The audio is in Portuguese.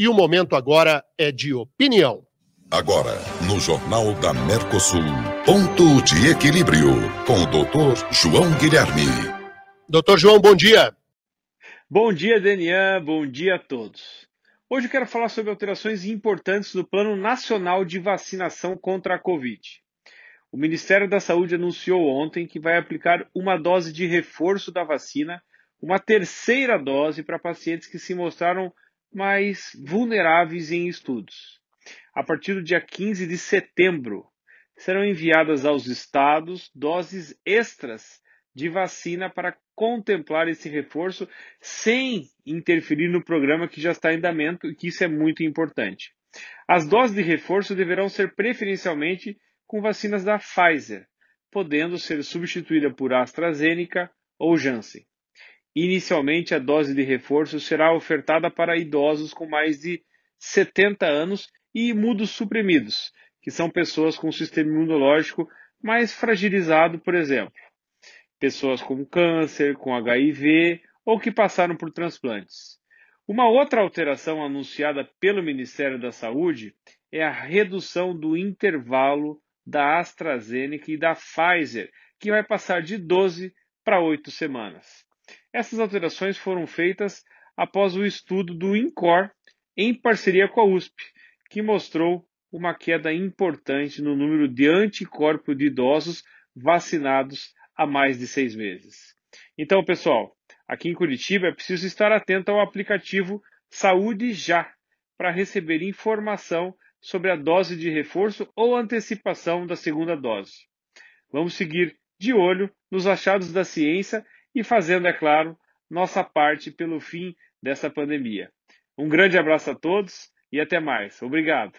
E o momento agora é de opinião. Agora, no Jornal da Mercosul, ponto de equilíbrio com o doutor João Guilherme. Doutor João, bom dia. Bom dia, Denian, bom dia a todos. Hoje eu quero falar sobre alterações importantes no Plano Nacional de Vacinação contra a Covid. O Ministério da Saúde anunciou ontem que vai aplicar uma dose de reforço da vacina, uma terceira dose para pacientes que se mostraram mas vulneráveis em estudos. A partir do dia 15 de setembro, serão enviadas aos estados doses extras de vacina para contemplar esse reforço sem interferir no programa que já está em andamento e que isso é muito importante. As doses de reforço deverão ser preferencialmente com vacinas da Pfizer, podendo ser substituída por AstraZeneca ou Janssen. Inicialmente, a dose de reforço será ofertada para idosos com mais de 70 anos e imunos suprimidos, que são pessoas com um sistema imunológico mais fragilizado, por exemplo, pessoas com câncer, com HIV ou que passaram por transplantes. Uma outra alteração anunciada pelo Ministério da Saúde é a redução do intervalo da AstraZeneca e da Pfizer, que vai passar de 12 para 8 semanas. Essas alterações foram feitas após o estudo do INCOR em parceria com a USP, que mostrou uma queda importante no número de anticorpos de idosos vacinados há mais de seis meses. Então, pessoal, aqui em Curitiba é preciso estar atento ao aplicativo Saúde Já para receber informação sobre a dose de reforço ou antecipação da segunda dose. Vamos seguir de olho nos achados da ciência e fazendo, é claro, nossa parte pelo fim dessa pandemia. Um grande abraço a todos e até mais. Obrigado.